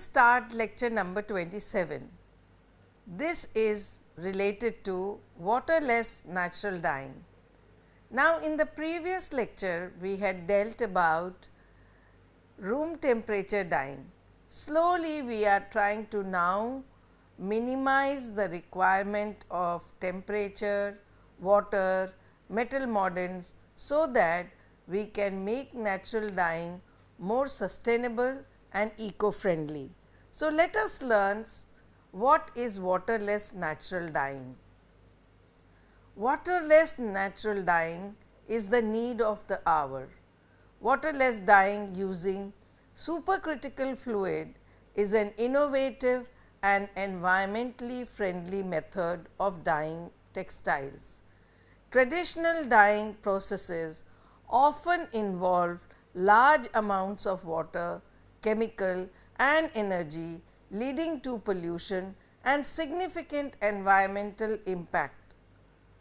start lecture number 27. This is related to waterless natural dyeing. Now, in the previous lecture, we had dealt about room temperature dyeing. Slowly, we are trying to now minimize the requirement of temperature, water, metal moderns so that we can make natural dyeing more sustainable and eco-friendly. So, let us learn what is waterless natural dyeing. Waterless natural dyeing is the need of the hour. Waterless dyeing using supercritical fluid is an innovative and environmentally friendly method of dyeing textiles. Traditional dyeing processes often involve large amounts of water chemical and energy leading to pollution and significant environmental impact.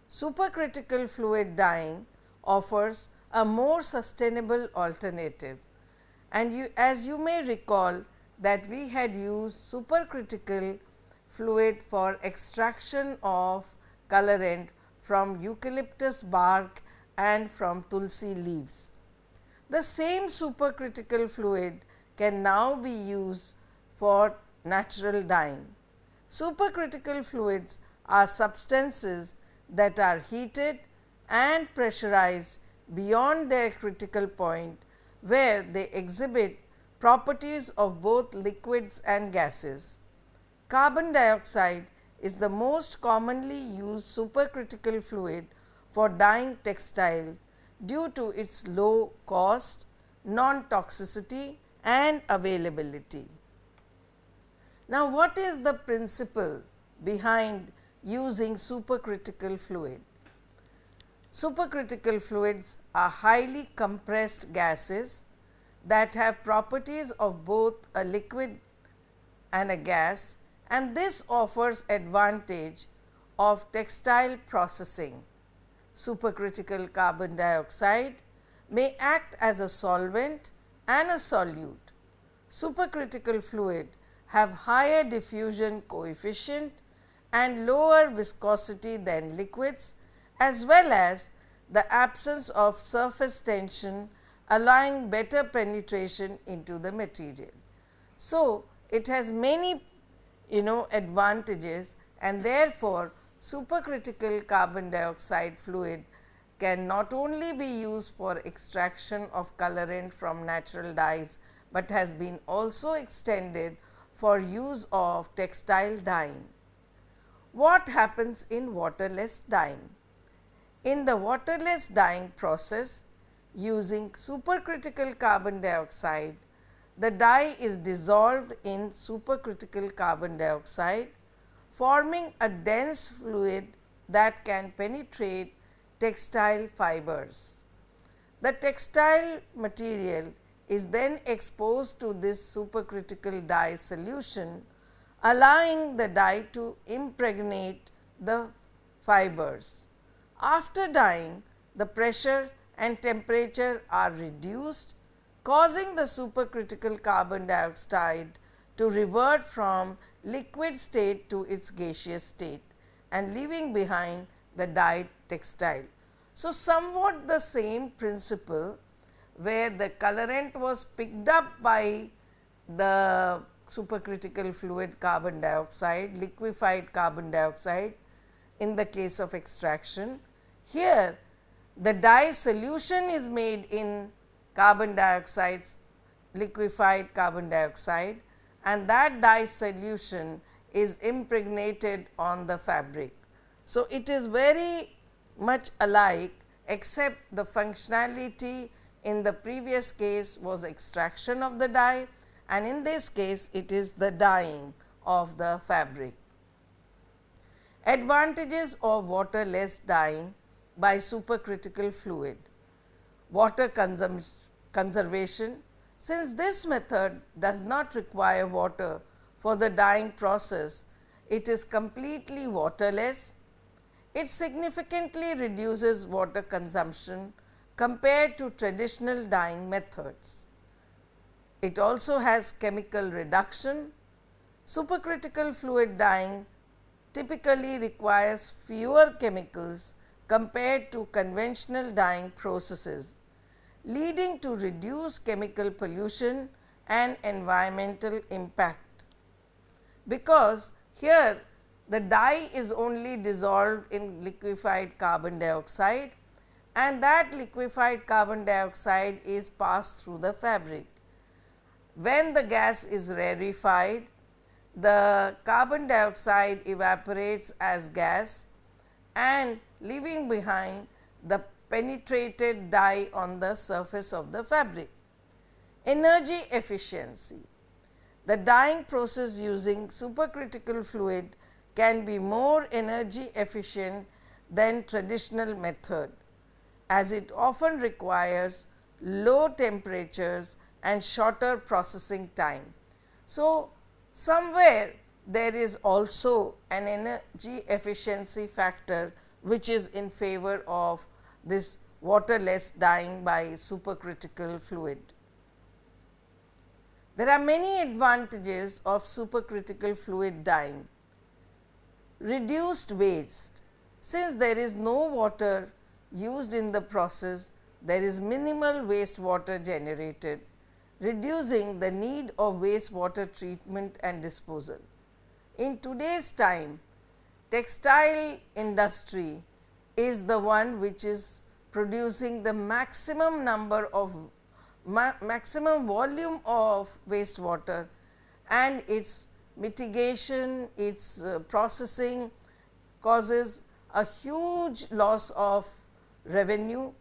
Supercritical fluid dyeing offers a more sustainable alternative and you, as you may recall that we had used supercritical fluid for extraction of colorant from eucalyptus bark and from tulsi leaves. The same supercritical fluid can now be used for natural dyeing. Supercritical fluids are substances that are heated and pressurized beyond their critical point where they exhibit properties of both liquids and gases. Carbon dioxide is the most commonly used supercritical fluid for dyeing textiles due to its low cost, non-toxicity and availability. Now, what is the principle behind using supercritical fluid? Supercritical fluids are highly compressed gases that have properties of both a liquid and a gas and this offers advantage of textile processing. Supercritical carbon dioxide may act as a solvent and a solute supercritical fluid have higher diffusion coefficient and lower viscosity than liquids as well as the absence of surface tension allowing better penetration into the material. So, it has many you know advantages and therefore, supercritical carbon dioxide fluid can not only be used for extraction of colorant from natural dyes, but has been also extended for use of textile dyeing. What happens in waterless dyeing? In the waterless dyeing process, using supercritical carbon dioxide, the dye is dissolved in supercritical carbon dioxide, forming a dense fluid that can penetrate textile fibers. The textile material is then exposed to this supercritical dye solution allowing the dye to impregnate the fibers. After dyeing the pressure and temperature are reduced causing the supercritical carbon dioxide to revert from liquid state to its gaseous state and leaving behind the dyed textile. So, somewhat the same principle where the colorant was picked up by the supercritical fluid carbon dioxide, liquefied carbon dioxide in the case of extraction. Here the dye solution is made in carbon dioxide, liquefied carbon dioxide and that dye solution is impregnated on the fabric. So, it is very much alike except the functionality in the previous case was extraction of the dye and in this case it is the dyeing of the fabric. Advantages of waterless dyeing by supercritical fluid. Water conservation since this method does not require water for the dyeing process, it is completely waterless it significantly reduces water consumption compared to traditional dyeing methods. It also has chemical reduction. Supercritical fluid dyeing typically requires fewer chemicals compared to conventional dyeing processes, leading to reduced chemical pollution and environmental impact. Because here the dye is only dissolved in liquefied carbon dioxide and that liquefied carbon dioxide is passed through the fabric. When the gas is rarefied, the carbon dioxide evaporates as gas and leaving behind the penetrated dye on the surface of the fabric. Energy efficiency. The dyeing process using supercritical fluid can be more energy efficient than traditional method as it often requires low temperatures and shorter processing time. So, somewhere there is also an energy efficiency factor which is in favor of this waterless dyeing by supercritical fluid. There are many advantages of supercritical fluid dyeing reduced waste. Since there is no water used in the process, there is minimal wastewater generated, reducing the need of wastewater treatment and disposal. In today's time, textile industry is the one which is producing the maximum number of ma maximum volume of wastewater and its mitigation, its uh, processing causes a huge loss of revenue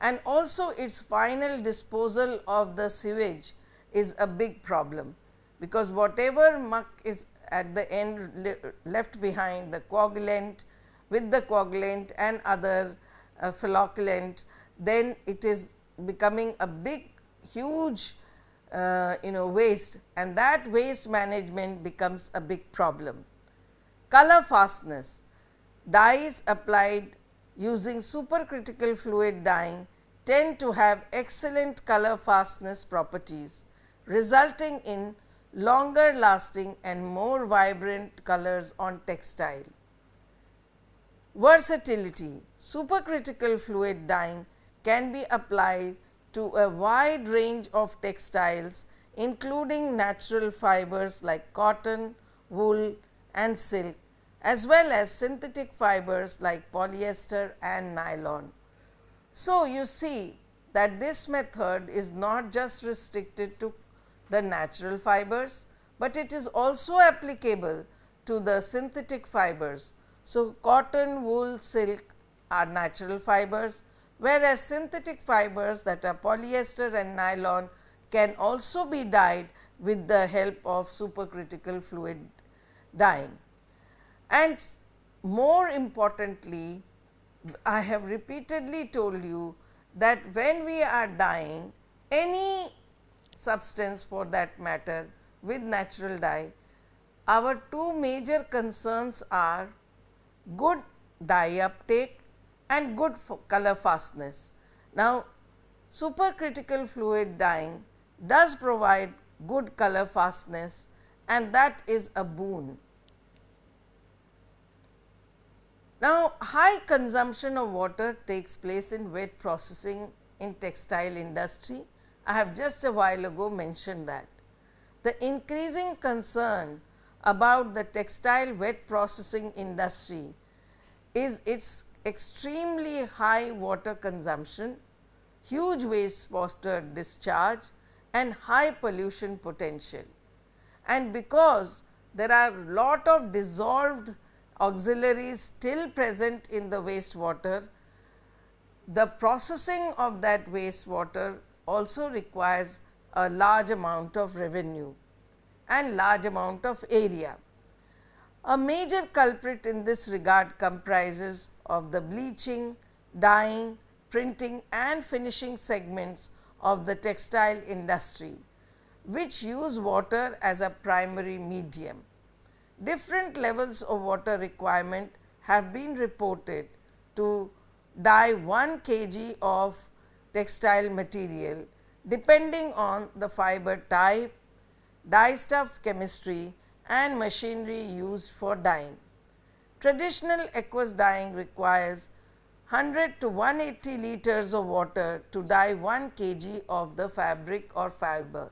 and also its final disposal of the sewage is a big problem because whatever muck is at the end le left behind the coagulant with the coagulant and other uh, flocculant then it is becoming a big huge uh, you know waste and that waste management becomes a big problem. Color fastness, dyes applied using supercritical fluid dyeing tend to have excellent color fastness properties resulting in longer lasting and more vibrant colors on textile. Versatility, supercritical fluid dyeing can be applied to a wide range of textiles including natural fibers like cotton, wool and silk as well as synthetic fibers like polyester and nylon. So, you see that this method is not just restricted to the natural fibers, but it is also applicable to the synthetic fibers. So, cotton, wool, silk are natural fibers whereas synthetic fibers that are polyester and nylon can also be dyed with the help of supercritical fluid dyeing. And more importantly, I have repeatedly told you that when we are dyeing any substance for that matter with natural dye, our two major concerns are good dye uptake and good color fastness. Now, supercritical fluid dyeing does provide good color fastness and that is a boon. Now, high consumption of water takes place in wet processing in textile industry. I have just a while ago mentioned that. The increasing concern about the textile wet processing industry is its extremely high water consumption, huge wastewater discharge and high pollution potential. And because there are lot of dissolved auxiliaries still present in the wastewater, the processing of that wastewater also requires a large amount of revenue and large amount of area. A major culprit in this regard comprises of the bleaching, dyeing, printing and finishing segments of the textile industry, which use water as a primary medium. Different levels of water requirement have been reported to dye 1 kg of textile material depending on the fiber type, dye stuff chemistry and machinery used for dyeing. Traditional aqueous dyeing requires 100 to 180 liters of water to dye 1 kg of the fabric or fiber.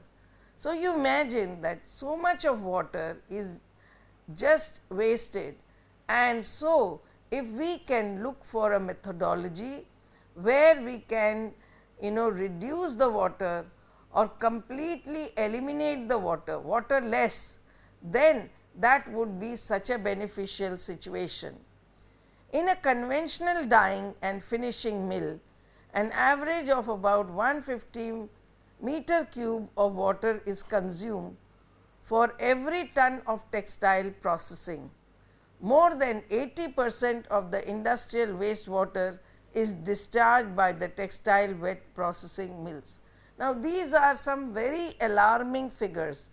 So, you imagine that so much of water is just wasted and so if we can look for a methodology where we can you know reduce the water or completely eliminate the water, water less, then that would be such a beneficial situation. In a conventional dyeing and finishing mill, an average of about 150 meter cube of water is consumed for every ton of textile processing. More than 80 percent of the industrial wastewater is discharged by the textile wet processing mills. Now, these are some very alarming figures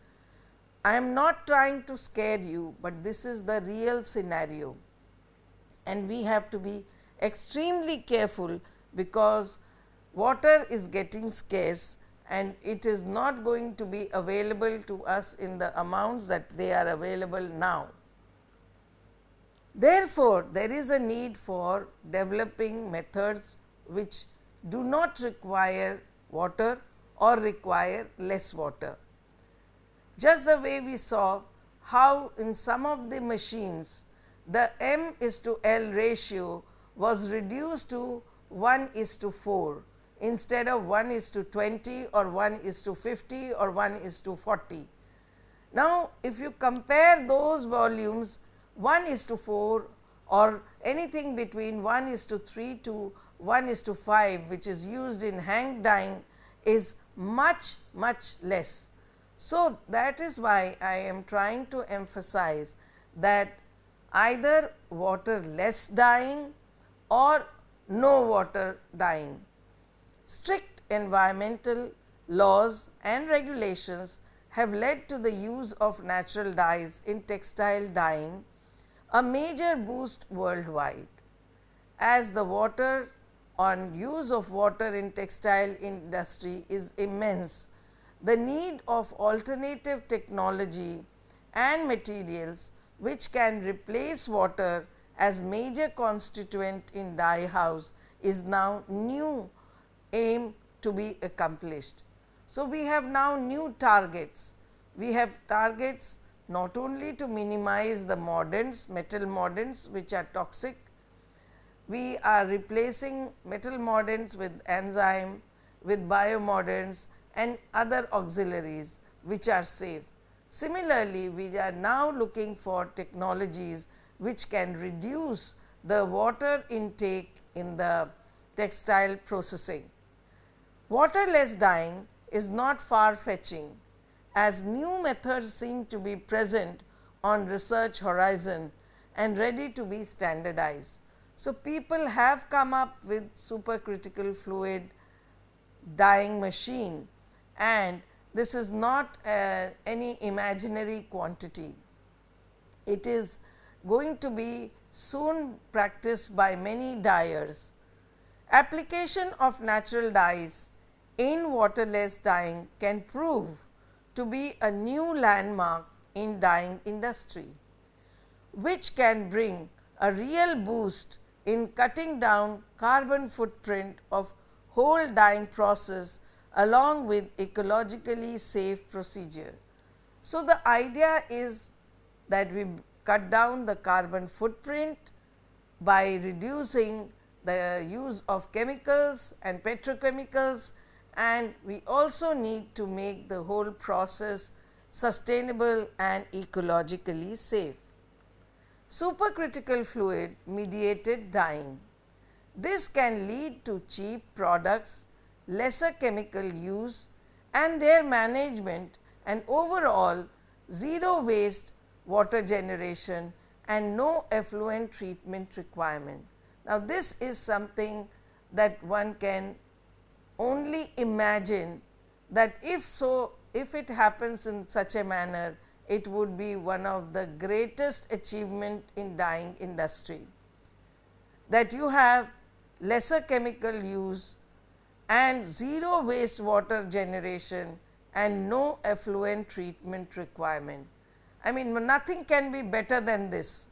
I am not trying to scare you, but this is the real scenario, and we have to be extremely careful because water is getting scarce and it is not going to be available to us in the amounts that they are available now. Therefore, there is a need for developing methods which do not require water or require less water. Just the way we saw how in some of the machines the M is to L ratio was reduced to 1 is to 4 instead of 1 is to 20 or 1 is to 50 or 1 is to 40. Now, if you compare those volumes 1 is to 4 or anything between 1 is to 3 to 1 is to 5 which is used in hang dyeing is much much less. So, that is why I am trying to emphasize that either water less dyeing or no water dyeing. Strict environmental laws and regulations have led to the use of natural dyes in textile dyeing, a major boost worldwide. As the water on use of water in textile industry is immense, the need of alternative technology and materials which can replace water as major constituent in dye house is now new aim to be accomplished. So, we have now new targets. We have targets not only to minimize the mordants, metal mordants which are toxic, we are replacing metal mordants with enzyme, with biomordants and other auxiliaries which are safe. Similarly, we are now looking for technologies which can reduce the water intake in the textile processing. Waterless dyeing is not far fetching as new methods seem to be present on research horizon and ready to be standardized. So, people have come up with supercritical fluid dyeing machine and this is not uh, any imaginary quantity. It is going to be soon practiced by many dyers. Application of natural dyes in waterless dyeing can prove to be a new landmark in dyeing industry, which can bring a real boost in cutting down carbon footprint of whole dyeing process along with ecologically safe procedure. So, the idea is that we cut down the carbon footprint by reducing the use of chemicals and petrochemicals and we also need to make the whole process sustainable and ecologically safe. Supercritical fluid mediated dyeing. This can lead to cheap products lesser chemical use and their management and overall zero waste water generation and no effluent treatment requirement. Now, this is something that one can only imagine that if so, if it happens in such a manner, it would be one of the greatest achievement in dyeing industry. That you have lesser chemical use and zero wastewater generation and no effluent treatment requirement. I mean nothing can be better than this.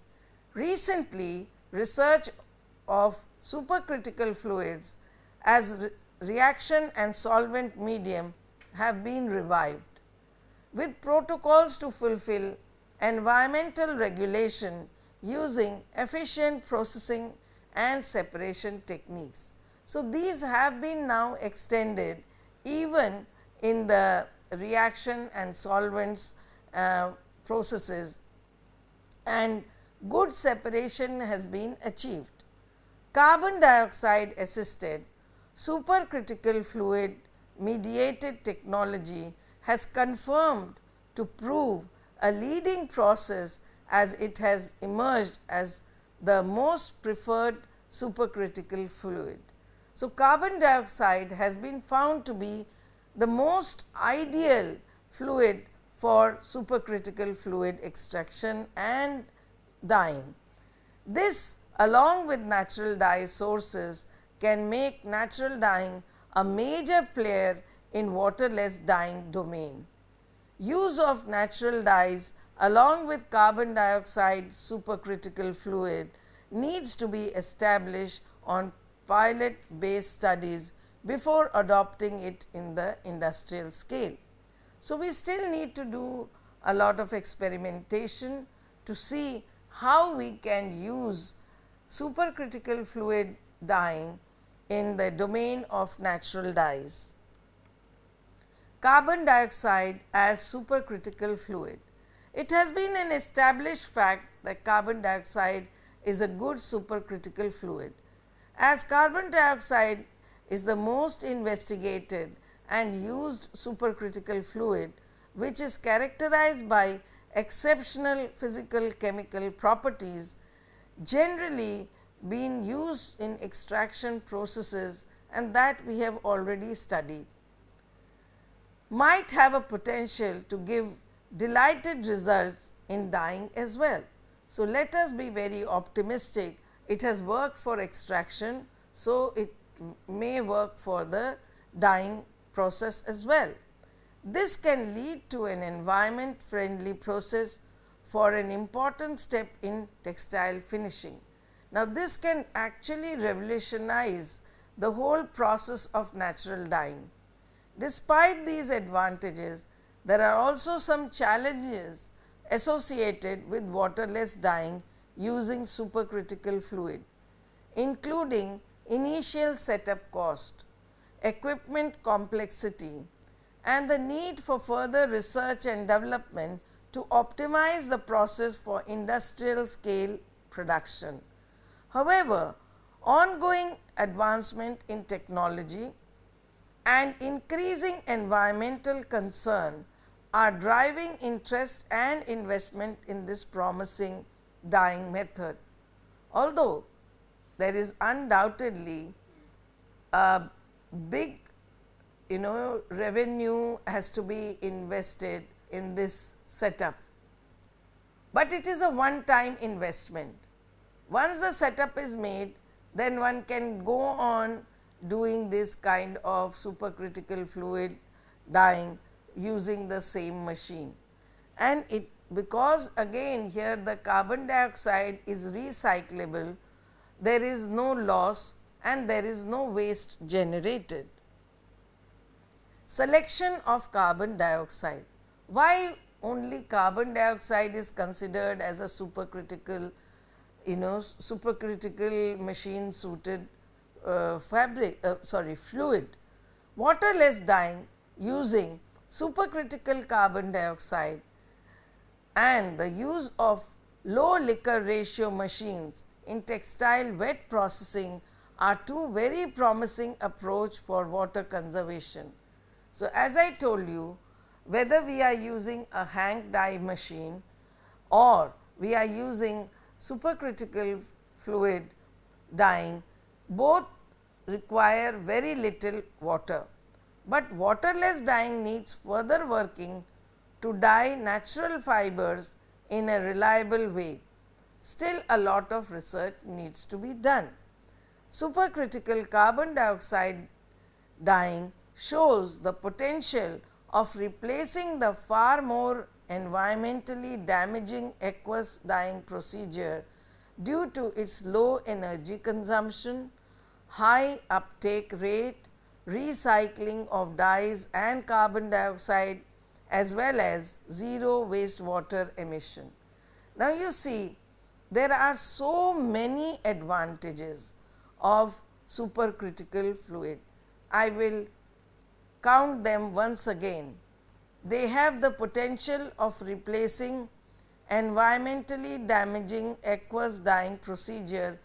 Recently research of supercritical fluids as re reaction and solvent medium have been revived. With protocols to fulfill environmental regulation using efficient processing and separation techniques. So, these have been now extended even in the reaction and solvents uh, processes and good separation has been achieved. Carbon dioxide assisted supercritical fluid mediated technology has confirmed to prove a leading process as it has emerged as the most preferred supercritical fluid. So, carbon dioxide has been found to be the most ideal fluid for supercritical fluid extraction and dyeing. This along with natural dye sources can make natural dyeing a major player in waterless dyeing domain. Use of natural dyes along with carbon dioxide supercritical fluid needs to be established on pilot based studies before adopting it in the industrial scale. So, we still need to do a lot of experimentation to see how we can use supercritical fluid dyeing in the domain of natural dyes. Carbon dioxide as supercritical fluid. It has been an established fact that carbon dioxide is a good supercritical fluid. As carbon dioxide is the most investigated and used supercritical fluid, which is characterized by exceptional physical chemical properties generally being used in extraction processes and that we have already studied might have a potential to give delighted results in dyeing as well. So, let us be very optimistic it has worked for extraction, so it may work for the dyeing process as well. This can lead to an environment friendly process for an important step in textile finishing. Now, this can actually revolutionize the whole process of natural dyeing. Despite these advantages, there are also some challenges associated with waterless dyeing using supercritical fluid, including initial setup cost, equipment complexity, and the need for further research and development to optimize the process for industrial scale production. However, ongoing advancement in technology and increasing environmental concern are driving interest and investment in this promising dyeing method. Although there is undoubtedly a big you know revenue has to be invested in this setup, but it is a one time investment. Once the setup is made, then one can go on doing this kind of supercritical fluid dyeing using the same machine and it because again here the carbon dioxide is recyclable, there is no loss and there is no waste generated. Selection of carbon dioxide. Why only carbon dioxide is considered as a supercritical, you know, supercritical machine suited uh, fabric, uh, sorry, fluid. Waterless dyeing using supercritical carbon dioxide and the use of low liquor ratio machines in textile wet processing are two very promising approach for water conservation. So, as I told you whether we are using a Hank dye machine or we are using supercritical fluid dyeing both require very little water, but waterless dyeing needs further working to dye natural fibers in a reliable way. Still a lot of research needs to be done. Supercritical carbon dioxide dyeing shows the potential of replacing the far more environmentally damaging aqueous dyeing procedure due to its low energy consumption, high uptake rate, recycling of dyes and carbon dioxide as well as zero wastewater emission. Now, you see there are so many advantages of supercritical fluid. I will count them once again. They have the potential of replacing environmentally damaging aqueous dyeing procedure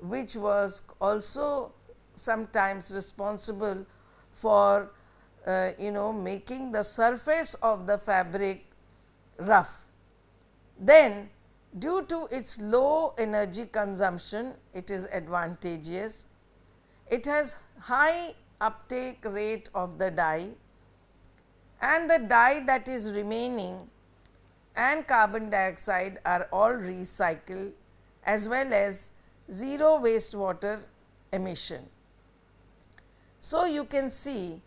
which was also sometimes responsible for uh, you know making the surface of the fabric rough. Then due to its low energy consumption it is advantageous. It has high uptake rate of the dye and the dye that is remaining and carbon dioxide are all recycled as well as zero wastewater emission. So, you can see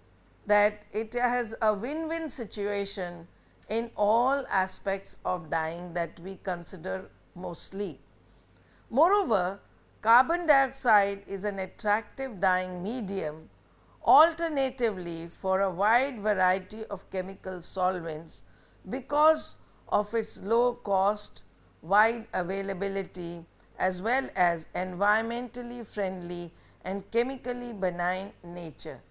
that it has a win-win situation in all aspects of dyeing that we consider mostly. Moreover, carbon dioxide is an attractive dyeing medium alternatively for a wide variety of chemical solvents because of its low cost, wide availability as well as environmentally friendly and chemically benign nature.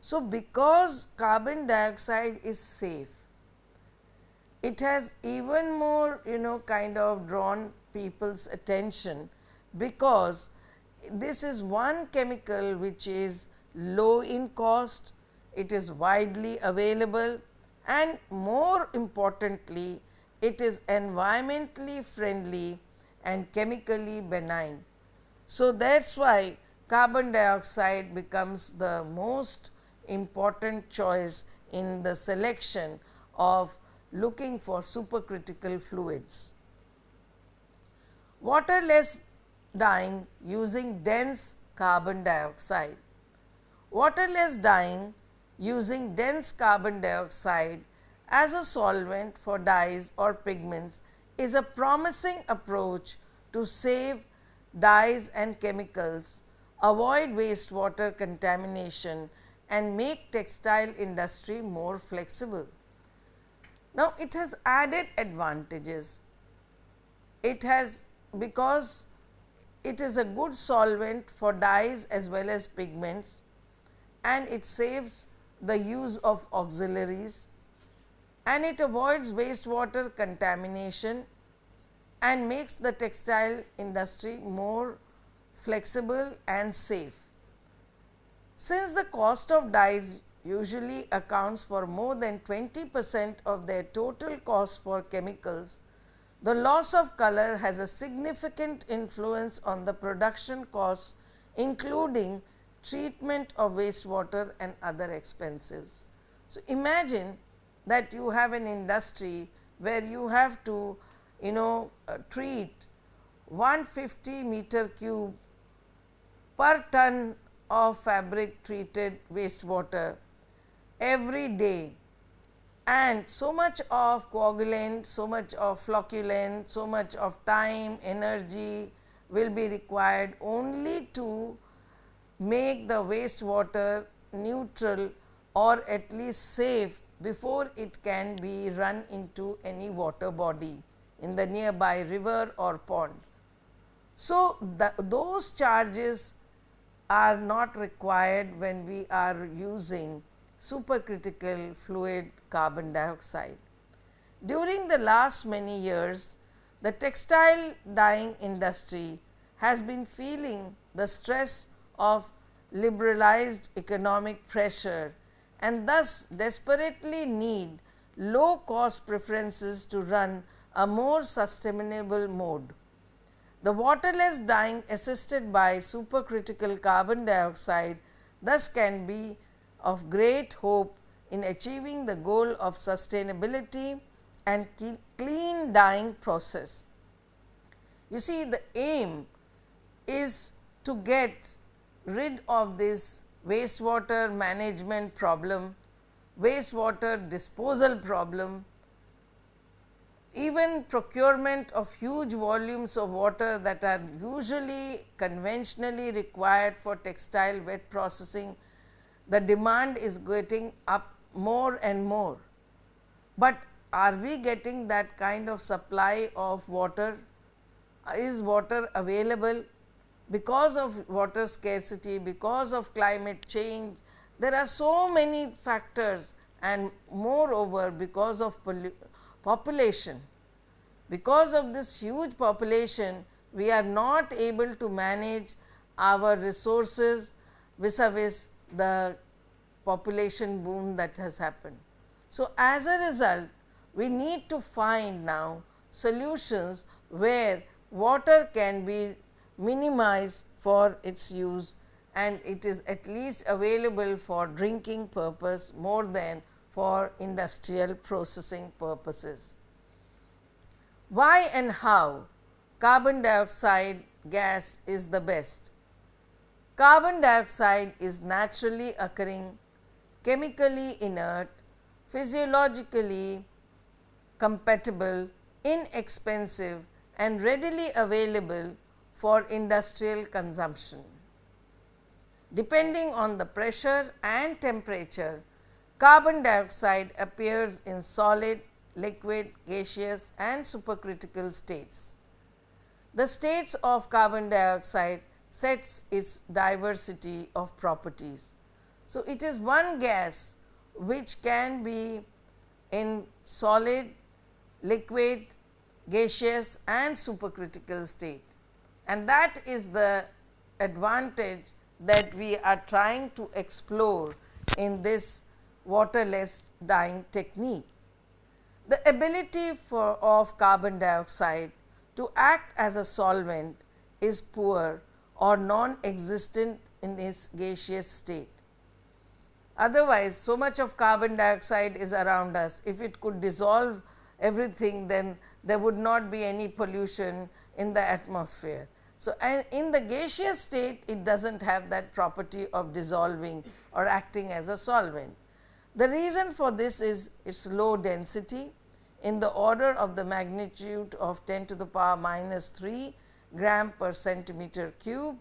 So, because carbon dioxide is safe, it has even more you know kind of drawn people's attention because this is one chemical which is low in cost, it is widely available and more importantly it is environmentally friendly and chemically benign. So, that is why carbon dioxide becomes the most important choice in the selection of looking for supercritical fluids. Waterless dyeing using dense carbon dioxide. Waterless dyeing using dense carbon dioxide as a solvent for dyes or pigments is a promising approach to save dyes and chemicals, avoid wastewater contamination and make textile industry more flexible. Now, it has added advantages. It has because it is a good solvent for dyes as well as pigments and it saves the use of auxiliaries and it avoids wastewater contamination and makes the textile industry more flexible and safe. Since the cost of dyes usually accounts for more than 20 percent of their total cost for chemicals, the loss of color has a significant influence on the production costs including treatment of wastewater and other expenses. So, imagine that you have an industry where you have to you know uh, treat 150 meter cube per ton of fabric treated wastewater every day and so much of coagulant, so much of flocculant, so much of time, energy will be required only to make the wastewater neutral or at least safe before it can be run into any water body in the nearby river or pond. So, the, those charges are not required when we are using supercritical fluid carbon dioxide. During the last many years, the textile dyeing industry has been feeling the stress of liberalized economic pressure and thus desperately need low cost preferences to run a more sustainable mode. The waterless dyeing assisted by supercritical carbon dioxide thus can be of great hope in achieving the goal of sustainability and clean dyeing process. You see the aim is to get rid of this wastewater management problem, wastewater disposal problem even procurement of huge volumes of water that are usually conventionally required for textile wet processing, the demand is getting up more and more. But are we getting that kind of supply of water? Is water available? Because of water scarcity, because of climate change, there are so many factors and moreover because of pollution population. Because of this huge population, we are not able to manage our resources vis-a-vis -vis the population boom that has happened. So, as a result, we need to find now solutions where water can be minimized for its use and it is at least available for drinking purpose more than for industrial processing purposes. Why and how carbon dioxide gas is the best? Carbon dioxide is naturally occurring, chemically inert, physiologically compatible, inexpensive and readily available for industrial consumption. Depending on the pressure and temperature, Carbon dioxide appears in solid, liquid, gaseous and supercritical states. The states of carbon dioxide sets its diversity of properties. So, it is one gas which can be in solid, liquid, gaseous and supercritical state and that is the advantage that we are trying to explore in this waterless dyeing technique. The ability for, of carbon dioxide to act as a solvent is poor or non-existent in its gaseous state. Otherwise, so much of carbon dioxide is around us. If it could dissolve everything, then there would not be any pollution in the atmosphere. So, in the gaseous state, it does not have that property of dissolving or acting as a solvent. The reason for this is its low density in the order of the magnitude of 10 to the power minus 3 gram per centimeter cube.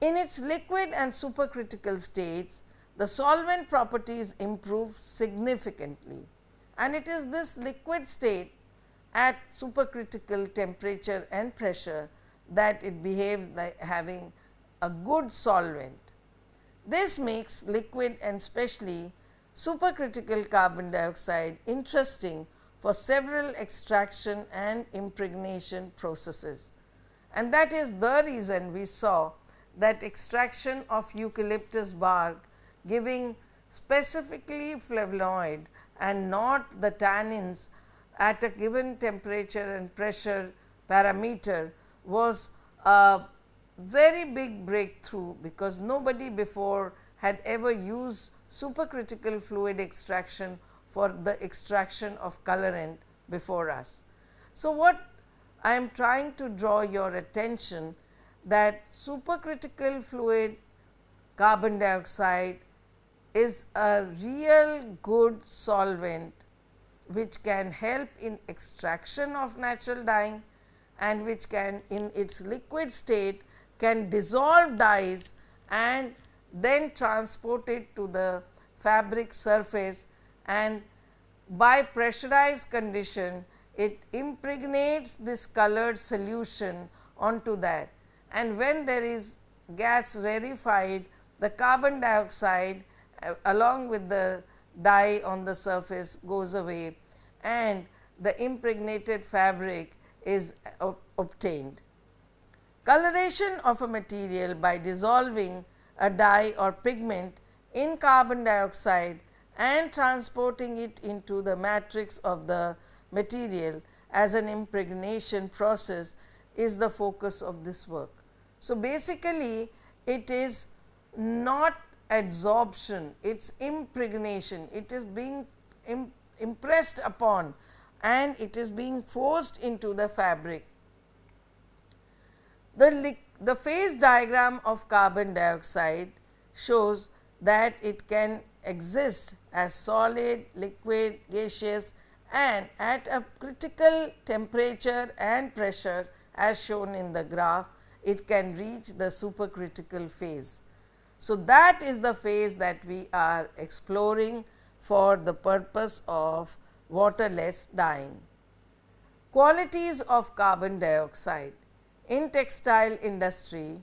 In its liquid and supercritical states, the solvent properties improve significantly and it is this liquid state at supercritical temperature and pressure that it behaves like having a good solvent. This makes liquid and especially supercritical carbon dioxide interesting for several extraction and impregnation processes. And that is the reason we saw that extraction of eucalyptus bark giving specifically flavonoid and not the tannins at a given temperature and pressure parameter was a very big breakthrough because nobody before had ever used supercritical fluid extraction for the extraction of colorant before us. So, what I am trying to draw your attention that supercritical fluid carbon dioxide is a real good solvent which can help in extraction of natural dyeing and which can in its liquid state can dissolve dyes and then transported to the fabric surface and by pressurized condition it impregnates this colored solution onto that and when there is gas rarefied the carbon dioxide uh, along with the dye on the surface goes away and the impregnated fabric is uh, ob obtained. Coloration of a material by dissolving a dye or pigment in carbon dioxide and transporting it into the matrix of the material as an impregnation process is the focus of this work. So, basically it is not adsorption, it is impregnation, it is being imp impressed upon and it is being forced into the fabric. The the phase diagram of carbon dioxide shows that it can exist as solid, liquid, gaseous and at a critical temperature and pressure as shown in the graph, it can reach the supercritical phase. So, that is the phase that we are exploring for the purpose of waterless dyeing. Qualities of carbon dioxide in textile industry,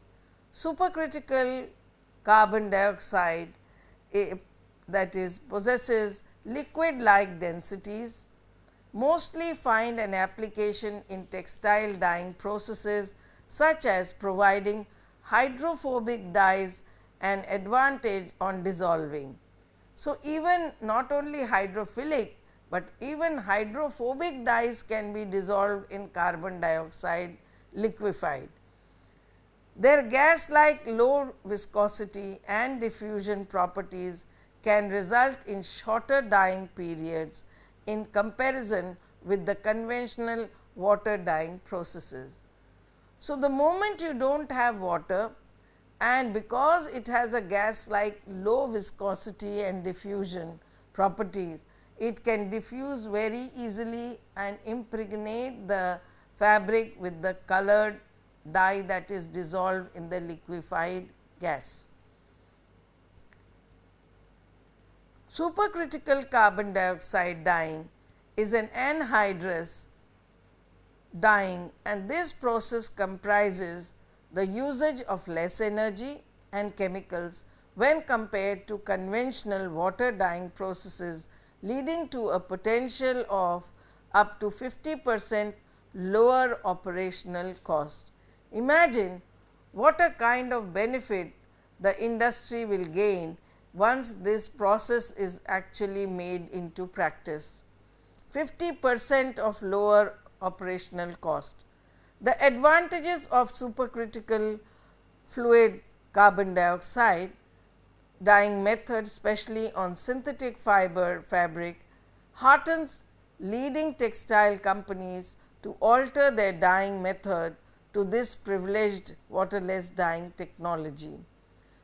supercritical carbon dioxide eh, that is possesses liquid like densities mostly find an application in textile dyeing processes such as providing hydrophobic dyes an advantage on dissolving. So, even not only hydrophilic, but even hydrophobic dyes can be dissolved in carbon dioxide liquefied. Their gas like low viscosity and diffusion properties can result in shorter dyeing periods in comparison with the conventional water dyeing processes. So, the moment you do not have water and because it has a gas like low viscosity and diffusion properties, it can diffuse very easily and impregnate the fabric with the colored dye that is dissolved in the liquefied gas. Supercritical carbon dioxide dyeing is an anhydrous dyeing and this process comprises the usage of less energy and chemicals when compared to conventional water dyeing processes leading to a potential of up to 50 percent lower operational cost. Imagine what a kind of benefit the industry will gain once this process is actually made into practice. 50 percent of lower operational cost. The advantages of supercritical fluid carbon dioxide dyeing method especially on synthetic fiber fabric heartens leading textile companies to alter their dyeing method to this privileged waterless dyeing technology.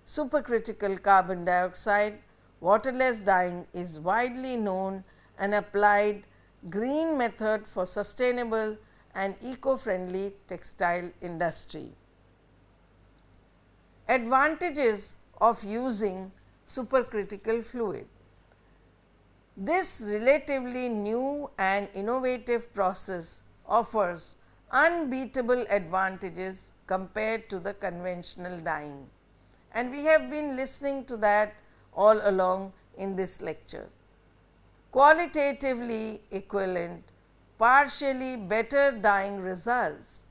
Supercritical carbon dioxide waterless dyeing is widely known and applied green method for sustainable and eco-friendly textile industry. Advantages of using supercritical fluid. This relatively new and innovative process offers unbeatable advantages compared to the conventional dyeing and we have been listening to that all along in this lecture. Qualitatively equivalent, partially better dyeing results,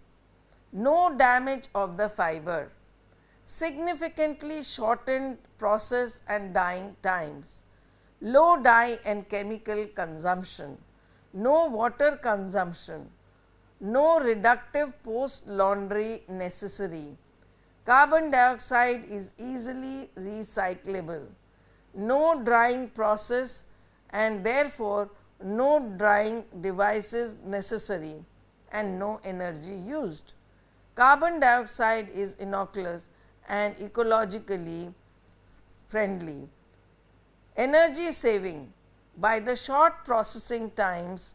no damage of the fiber, significantly shortened process and dyeing times, low dye and chemical consumption, no water consumption, no reductive post laundry necessary. Carbon dioxide is easily recyclable, no drying process and therefore, no drying devices necessary and no energy used. Carbon dioxide is innocuous and ecologically friendly. Energy saving by the short processing times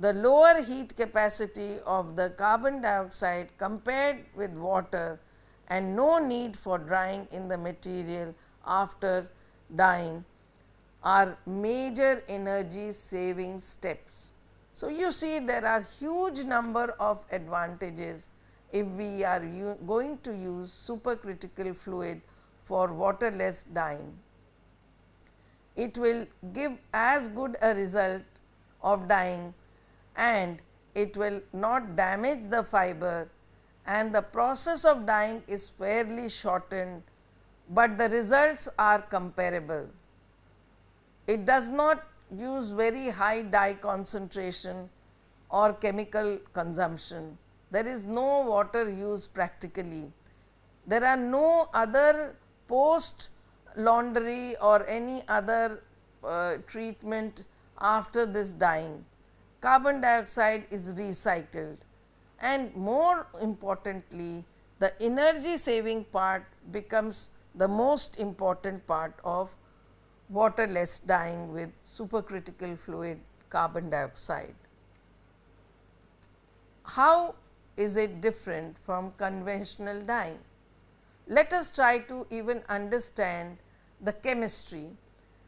the lower heat capacity of the carbon dioxide compared with water and no need for drying in the material after dyeing are major energy saving steps. So, you see there are huge number of advantages if we are going to use supercritical fluid for waterless dyeing. It will give as good a result of dyeing and it will not damage the fiber and the process of dyeing is fairly shortened, but the results are comparable. It does not use very high dye concentration or chemical consumption. There is no water used practically. There are no other post laundry or any other uh, treatment after this dyeing carbon dioxide is recycled and more importantly the energy saving part becomes the most important part of waterless dyeing with supercritical fluid carbon dioxide. How is it different from conventional dyeing? Let us try to even understand the chemistry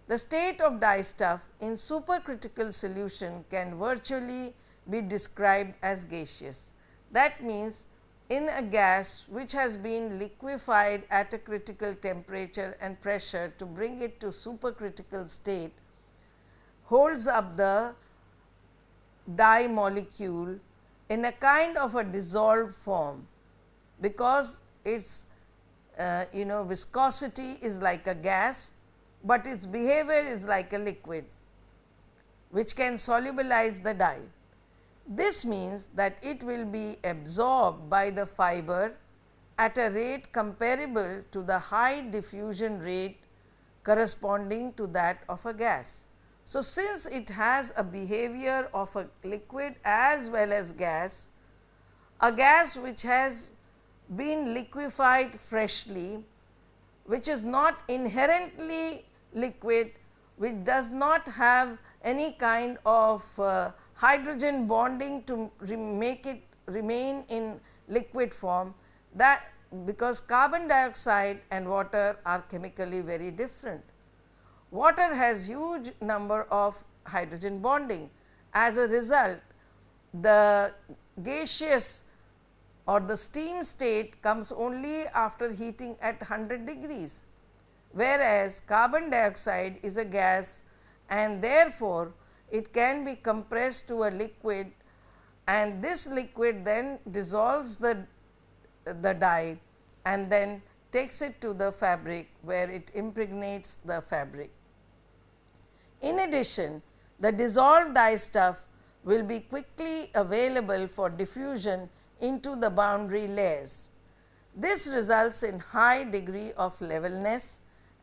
the state of dye stuff in supercritical solution can virtually be described as gaseous. That means, in a gas which has been liquefied at a critical temperature and pressure to bring it to supercritical state holds up the dye molecule in a kind of a dissolved form because its uh, you know viscosity is like a gas but its behavior is like a liquid which can solubilize the dye. This means that it will be absorbed by the fiber at a rate comparable to the high diffusion rate corresponding to that of a gas. So, since it has a behavior of a liquid as well as gas, a gas which has been liquefied freshly, which is not inherently liquid which does not have any kind of uh, hydrogen bonding to make it remain in liquid form that because carbon dioxide and water are chemically very different. Water has huge number of hydrogen bonding. As a result, the gaseous or the steam state comes only after heating at 100 degrees whereas carbon dioxide is a gas and therefore, it can be compressed to a liquid and this liquid then dissolves the, the dye and then takes it to the fabric where it impregnates the fabric. In addition, the dissolved dye stuff will be quickly available for diffusion into the boundary layers. This results in high degree of levelness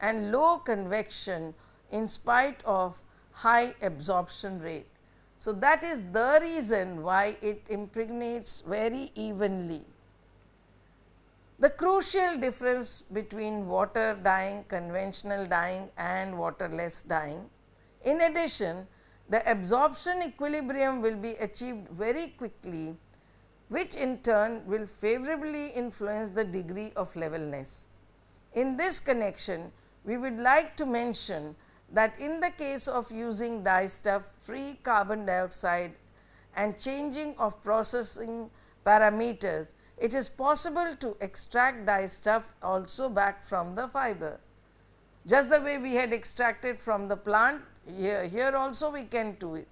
and low convection in spite of high absorption rate. So, that is the reason why it impregnates very evenly. The crucial difference between water dyeing, conventional dyeing and waterless dyeing. In addition, the absorption equilibrium will be achieved very quickly which in turn will favorably influence the degree of levelness. In this connection, we would like to mention that in the case of using dye stuff free carbon dioxide and changing of processing parameters, it is possible to extract dye stuff also back from the fiber. Just the way we had extracted from the plant, here, here also we can do it.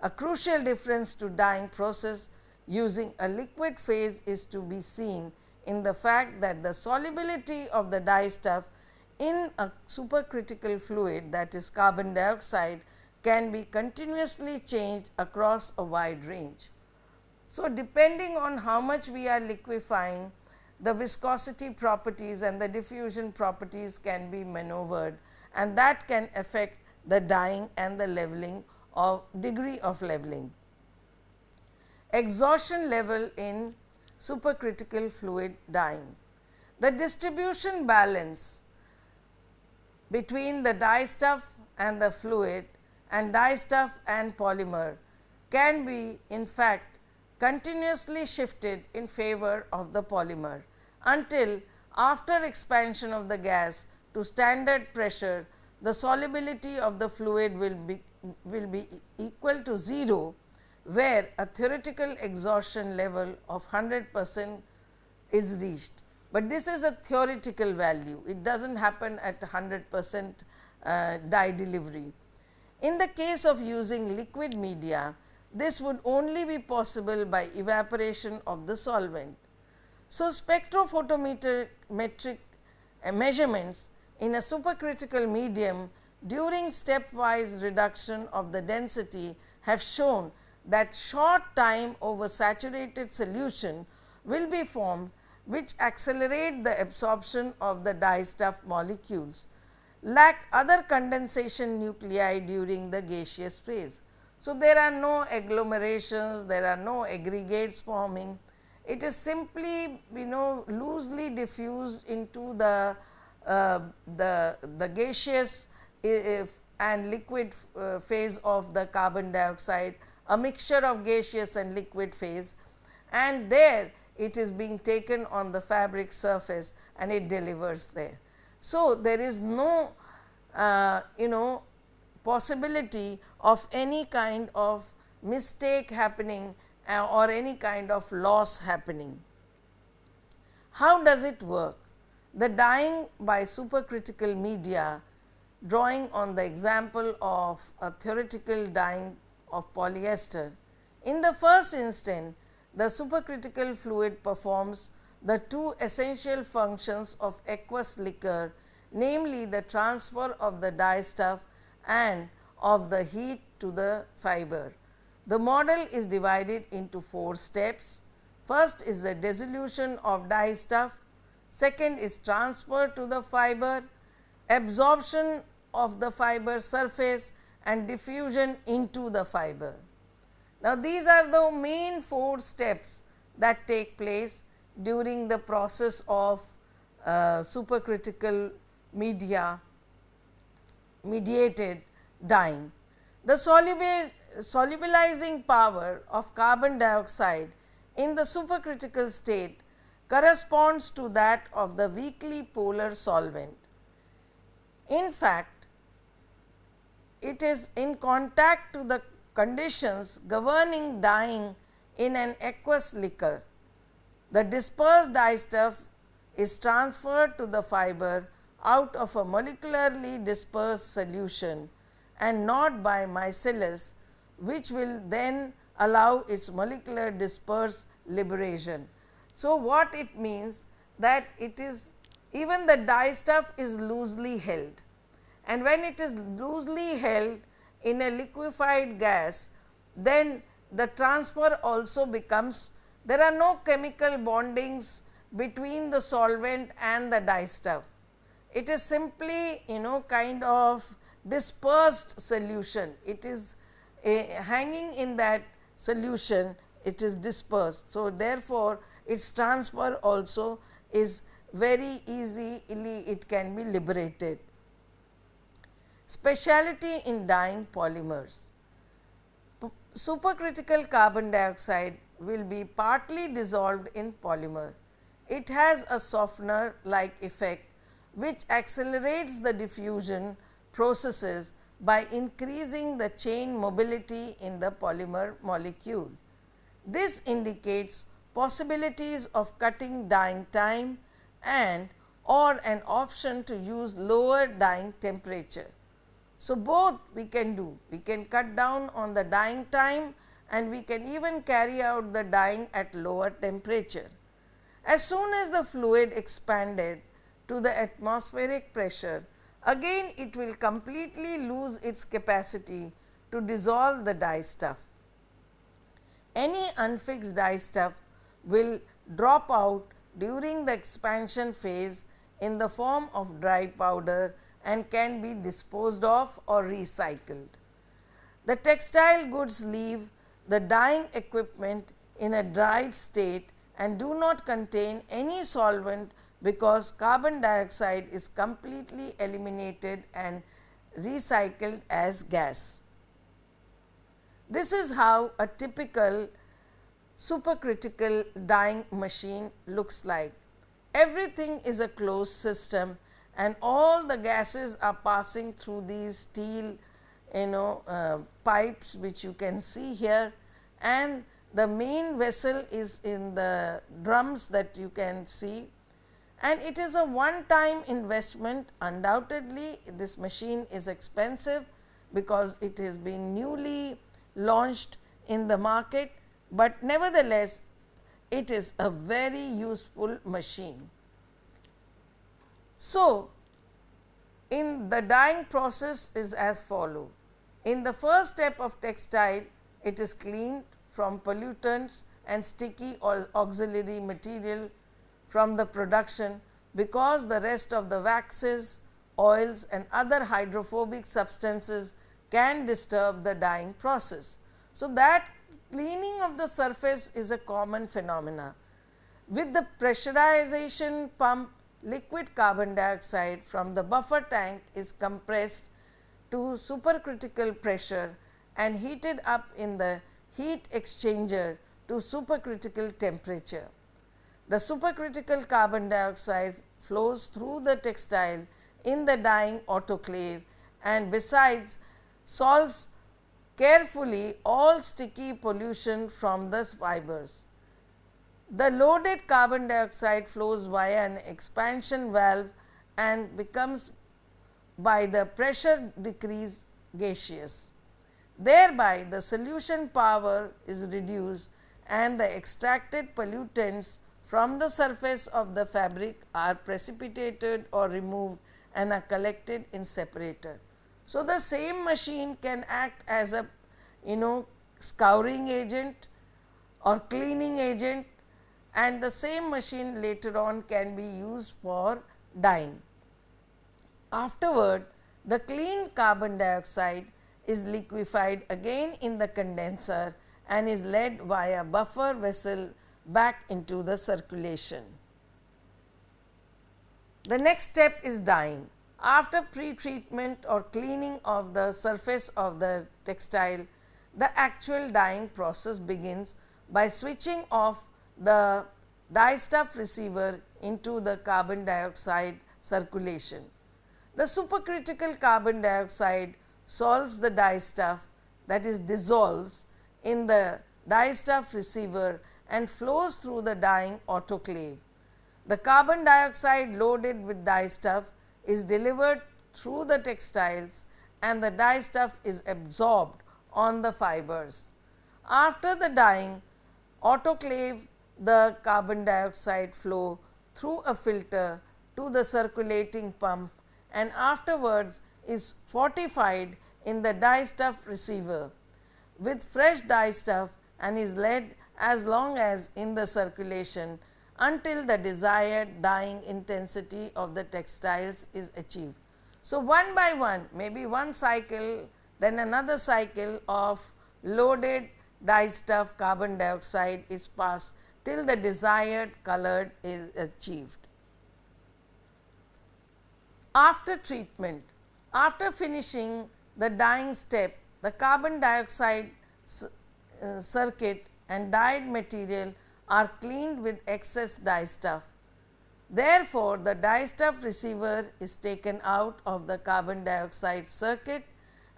A crucial difference to dyeing process using a liquid phase is to be seen in the fact that the solubility of the dye stuff in a supercritical fluid that is carbon dioxide can be continuously changed across a wide range. So, depending on how much we are liquefying the viscosity properties and the diffusion properties can be maneuvered and that can affect the dyeing and the leveling of degree of leveling. Exhaustion level in supercritical fluid dyeing. The distribution balance between the stuff and the fluid and stuff and polymer can be in fact continuously shifted in favor of the polymer until after expansion of the gas to standard pressure the solubility of the fluid will be will be equal to 0 where a theoretical exhaustion level of 100 percent is reached. But this is a theoretical value, it does not happen at 100 percent uh, dye delivery. In the case of using liquid media, this would only be possible by evaporation of the solvent. So, spectrophotometric uh, measurements in a supercritical medium during stepwise reduction of the density have shown that short time over saturated solution will be formed which accelerate the absorption of the dyestuff molecules lack other condensation nuclei during the gaseous phase. So, there are no agglomerations, there are no aggregates forming. It is simply you know loosely diffused into the uh, the, the gaseous and liquid uh, phase of the carbon dioxide, a mixture of gaseous and liquid phase and there it is being taken on the fabric surface and it delivers there. So, there is no uh, you know possibility of any kind of mistake happening uh, or any kind of loss happening. How does it work? The dyeing by supercritical media drawing on the example of a theoretical dyeing of polyester. In the first instance, the supercritical fluid performs the two essential functions of aqueous liquor, namely the transfer of the dye stuff and of the heat to the fiber. The model is divided into four steps. First is the dissolution of dye stuff. second is transfer to the fiber, absorption of the fiber surface and diffusion into the fiber. Now, these are the main four steps that take place during the process of uh, supercritical media mediated dying. The solubilizing power of carbon dioxide in the supercritical state corresponds to that of the weakly polar solvent. In fact, it is in contact to the conditions governing dyeing in an aqueous liquor. The dispersed dye stuff is transferred to the fiber out of a molecularly dispersed solution and not by micelles which will then allow its molecular dispersed liberation. So, what it means that it is even the dye stuff is loosely held and when it is loosely held in a liquefied gas, then the transfer also becomes there are no chemical bondings between the solvent and the dyestuff. It is simply you know kind of dispersed solution, it is eh, hanging in that solution it is dispersed. So, therefore, its transfer also is very easily it can be liberated. Speciality in dyeing polymers. P supercritical carbon dioxide will be partly dissolved in polymer. It has a softener like effect which accelerates the diffusion processes by increasing the chain mobility in the polymer molecule. This indicates possibilities of cutting dyeing time and or an option to use lower dyeing temperature. So, both we can do, we can cut down on the dyeing time and we can even carry out the dyeing at lower temperature. As soon as the fluid expanded to the atmospheric pressure, again it will completely lose its capacity to dissolve the dye stuff. Any unfixed dye stuff will drop out during the expansion phase in the form of dry powder and can be disposed of or recycled. The textile goods leave the dyeing equipment in a dried state and do not contain any solvent because carbon dioxide is completely eliminated and recycled as gas. This is how a typical supercritical dyeing machine looks like. Everything is a closed system and all the gases are passing through these steel you know uh, pipes which you can see here and the main vessel is in the drums that you can see and it is a one time investment undoubtedly this machine is expensive because it has been newly launched in the market, but nevertheless it is a very useful machine. So, in the dyeing process is as follow. In the first step of textile, it is cleaned from pollutants and sticky or auxiliary material from the production because the rest of the waxes, oils and other hydrophobic substances can disturb the dyeing process. So, that cleaning of the surface is a common phenomena. With the pressurization pump liquid carbon dioxide from the buffer tank is compressed to supercritical pressure and heated up in the heat exchanger to supercritical temperature. The supercritical carbon dioxide flows through the textile in the dyeing autoclave and besides solves carefully all sticky pollution from the fibers. The loaded carbon dioxide flows via an expansion valve and becomes by the pressure decrease gaseous. Thereby, the solution power is reduced and the extracted pollutants from the surface of the fabric are precipitated or removed and are collected in separator. So, the same machine can act as a you know scouring agent or cleaning agent and the same machine later on can be used for dyeing. Afterward, the clean carbon dioxide is liquefied again in the condenser and is led via buffer vessel back into the circulation. The next step is dyeing. After pre-treatment or cleaning of the surface of the textile, the actual dyeing process begins by switching off the stuff receiver into the carbon dioxide circulation. The supercritical carbon dioxide solves the stuff, that is dissolves in the stuff receiver and flows through the dyeing autoclave. The carbon dioxide loaded with stuff is delivered through the textiles and the stuff is absorbed on the fibers. After the dyeing, autoclave the carbon dioxide flow through a filter to the circulating pump and afterwards is fortified in the dye stuff receiver with fresh dye stuff and is led as long as in the circulation until the desired dyeing intensity of the textiles is achieved. So, one by one maybe one cycle then another cycle of loaded dye stuff carbon dioxide is passed till the desired color is achieved. After treatment, after finishing the dyeing step, the carbon dioxide uh, circuit and dyed material are cleaned with excess dye stuff. Therefore, the dye stuff receiver is taken out of the carbon dioxide circuit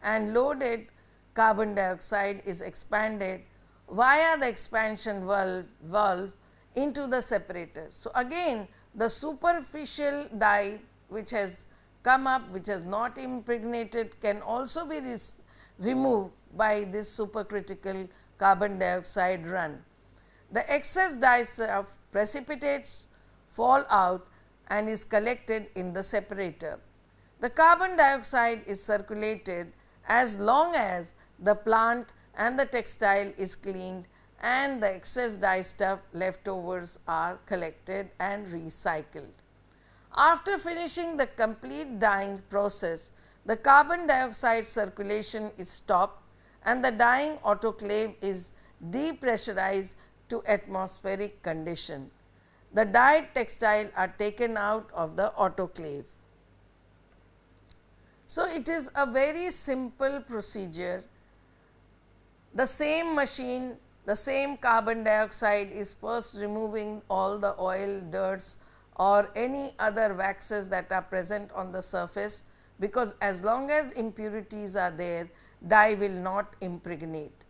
and loaded carbon dioxide is expanded via the expansion valve, valve into the separator. So, again the superficial dye which has come up which has not impregnated can also be removed by this supercritical carbon dioxide run. The excess dye of precipitates, fall out and is collected in the separator. The carbon dioxide is circulated as long as the plant and the textile is cleaned and the excess dye stuff leftovers are collected and recycled. After finishing the complete dyeing process, the carbon dioxide circulation is stopped and the dyeing autoclave is depressurized to atmospheric condition. The dyed textile are taken out of the autoclave. So, it is a very simple procedure the same machine, the same carbon dioxide is first removing all the oil, dirts or any other waxes that are present on the surface because as long as impurities are there, dye will not impregnate.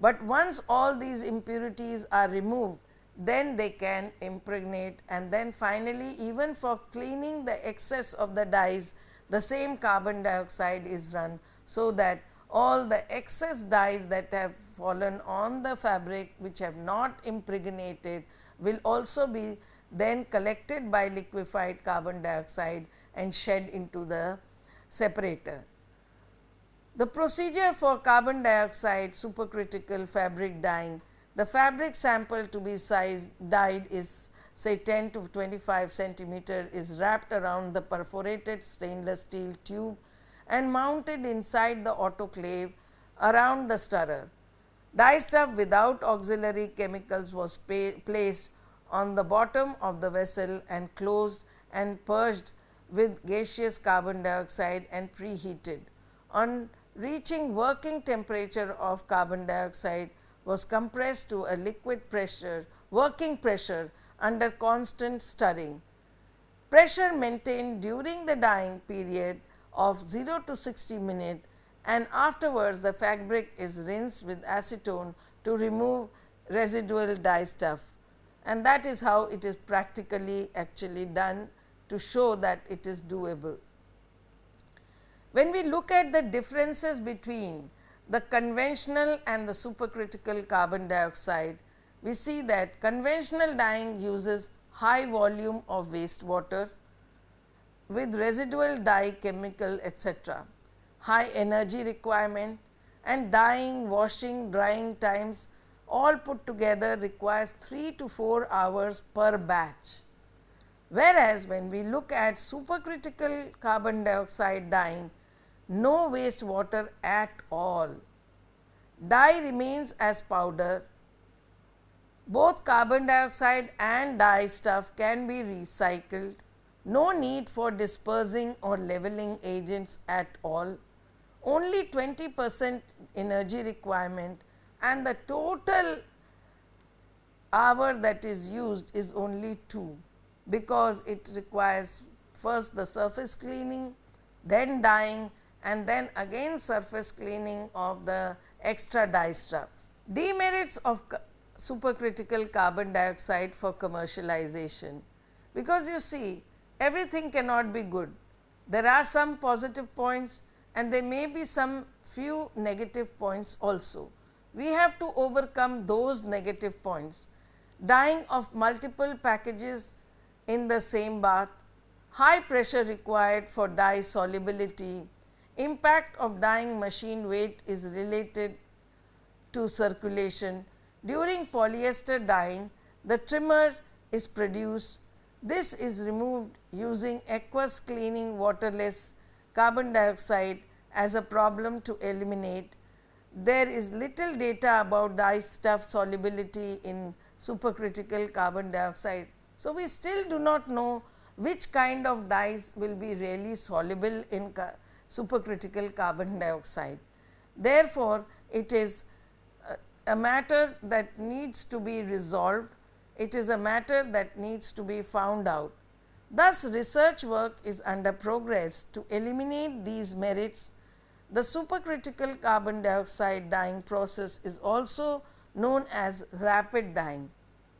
But once all these impurities are removed, then they can impregnate and then finally even for cleaning the excess of the dyes, the same carbon dioxide is run so that all the excess dyes that have fallen on the fabric which have not impregnated will also be then collected by liquefied carbon dioxide and shed into the separator. The procedure for carbon dioxide supercritical fabric dyeing, the fabric sample to be sized dyed is say 10 to 25 centimeter is wrapped around the perforated stainless steel tube and mounted inside the autoclave around the stirrer. Dye stuff without auxiliary chemicals was placed on the bottom of the vessel and closed and purged with gaseous carbon dioxide and preheated. On reaching working temperature of carbon dioxide was compressed to a liquid pressure, working pressure under constant stirring. Pressure maintained during the dyeing period of 0 to 60 minute and afterwards the fabric is rinsed with acetone to remove residual dye stuff and that is how it is practically actually done to show that it is doable. When we look at the differences between the conventional and the supercritical carbon dioxide, we see that conventional dyeing uses high volume of wastewater with residual dye chemical etc., high energy requirement and dyeing, washing, drying times all put together requires 3 to 4 hours per batch. Whereas, when we look at supercritical carbon dioxide dyeing, no wastewater at all. Dye remains as powder. Both carbon dioxide and dye stuff can be recycled no need for dispersing or leveling agents at all, only 20 percent energy requirement and the total hour that is used is only 2 because it requires first the surface cleaning, then dyeing and then again surface cleaning of the extra dye stuff. Demerits of supercritical carbon dioxide for commercialization because you see everything cannot be good. There are some positive points and there may be some few negative points also. We have to overcome those negative points. Dyeing of multiple packages in the same bath, high pressure required for dye solubility, impact of dyeing machine weight is related to circulation. During polyester dyeing, the trimmer is produced. This is removed using aqueous cleaning waterless carbon dioxide as a problem to eliminate. There is little data about dye stuff solubility in supercritical carbon dioxide. So, we still do not know which kind of dyes will be really soluble in ca supercritical carbon dioxide. Therefore, it is a matter that needs to be resolved, it is a matter that needs to be found out. Thus, research work is under progress to eliminate these merits. The supercritical carbon dioxide dyeing process is also known as rapid dyeing,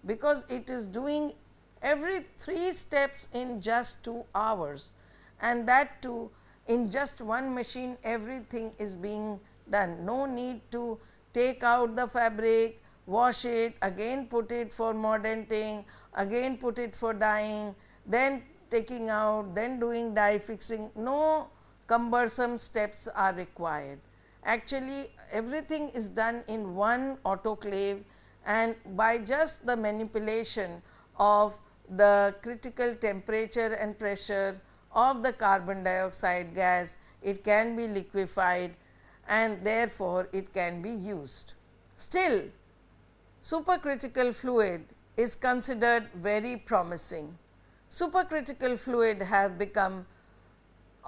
because it is doing every 3 steps in just 2 hours and that too in just one machine everything is being done. No need to take out the fabric, wash it, again put it for mordanting, again put it for dyeing, then taking out, then doing die fixing, no cumbersome steps are required. Actually, everything is done in one autoclave and by just the manipulation of the critical temperature and pressure of the carbon dioxide gas, it can be liquefied and therefore, it can be used. Still, supercritical fluid is considered very promising supercritical fluid have become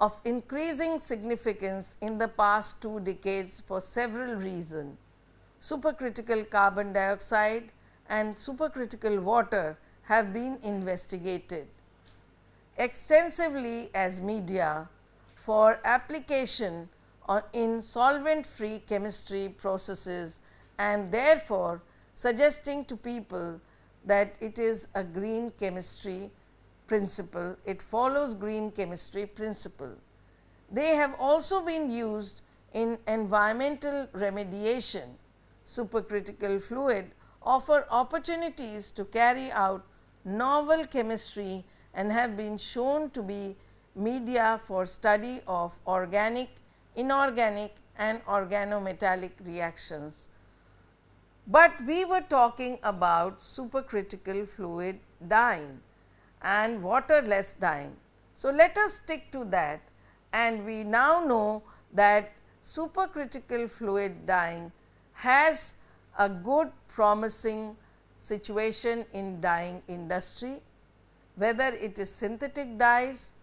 of increasing significance in the past two decades for several reasons. Supercritical carbon dioxide and supercritical water have been investigated extensively as media for application in solvent free chemistry processes and therefore, suggesting to people that it is a green chemistry principle, it follows green chemistry principle. They have also been used in environmental remediation. Supercritical fluid offer opportunities to carry out novel chemistry and have been shown to be media for study of organic, inorganic and organometallic reactions. But we were talking about supercritical fluid dyeing and waterless dyeing. So, let us stick to that and we now know that supercritical fluid dyeing has a good promising situation in dyeing industry, whether it is synthetic dyes,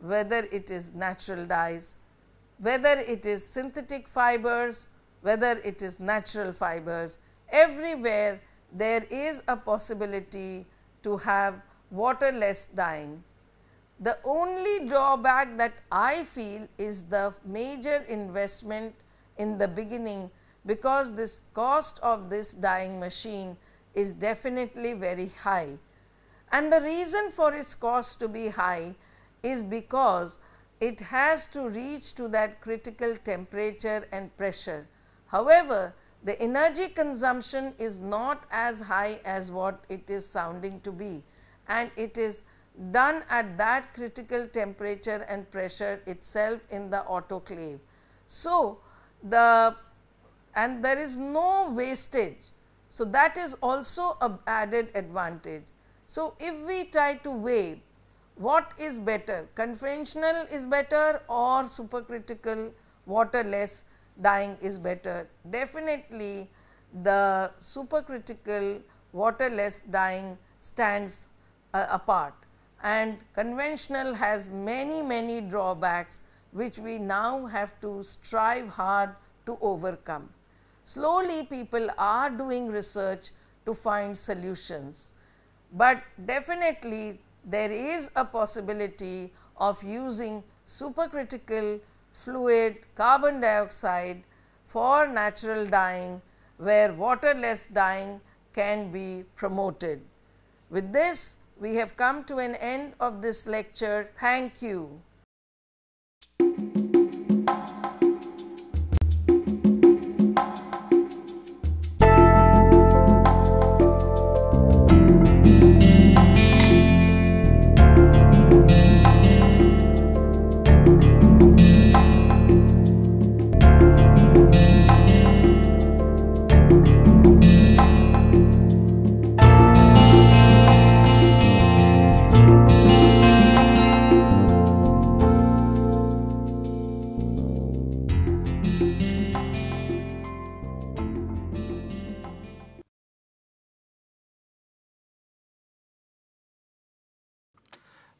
whether it is natural dyes, whether it is synthetic fibers, whether it is natural fibers, everywhere there is a possibility to have waterless dyeing. The only drawback that I feel is the major investment in the beginning because this cost of this dyeing machine is definitely very high. And the reason for its cost to be high is because it has to reach to that critical temperature and pressure. However, the energy consumption is not as high as what it is sounding to be and it is done at that critical temperature and pressure itself in the autoclave. So, the and there is no wastage. So, that is also a added advantage. So, if we try to weigh what is better conventional is better or supercritical waterless dyeing is better. Definitely the supercritical waterless dyeing stands uh, apart and conventional has many many drawbacks which we now have to strive hard to overcome. Slowly people are doing research to find solutions, but definitely there is a possibility of using supercritical fluid carbon dioxide for natural dyeing where waterless dyeing can be promoted. With this we have come to an end of this lecture. Thank you.